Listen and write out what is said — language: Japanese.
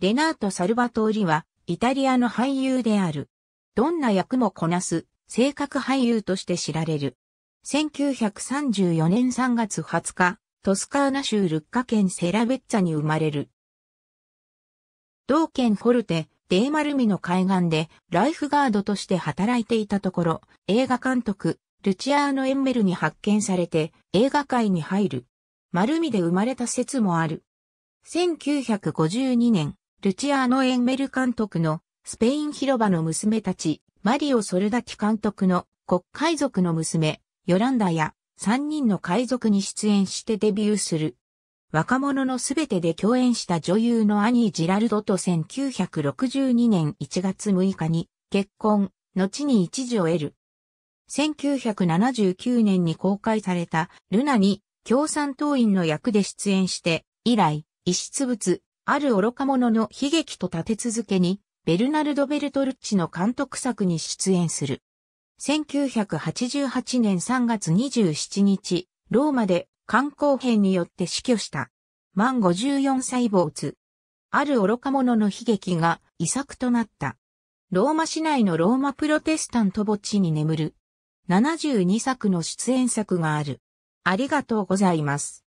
レナート・サルバトーリは、イタリアの俳優である。どんな役もこなす、性格俳優として知られる。1934年3月20日、トスカーナ州ルッカ県セラベッツァに生まれる。同県フォルテ、デーマルミの海岸でライフガードとして働いていたところ、映画監督、ルチアーノ・エンメルに発見されて映画界に入る。マルミで生まれた説もある。1952年、ルチアーノ・エンメル監督のスペイン広場の娘たち、マリオ・ソルダキ監督の国海賊の娘、ヨランダや3人の海賊に出演してデビューする。若者のすべてで共演した女優のアニー・ジラルドと1962年1月6日に結婚、後に一時を得る。1979年に公開されたルナに共産党員の役で出演して、以来、遺失物、ある愚か者の悲劇と立て続けに、ベルナルド・ベルトルッチの監督作に出演する。1988年3月27日、ローマで肝硬変によって死去した。満54歳没。ある愚か者の悲劇が遺作となった。ローマ市内のローマプロテスタント墓地に眠る。72作の出演作がある。ありがとうございます。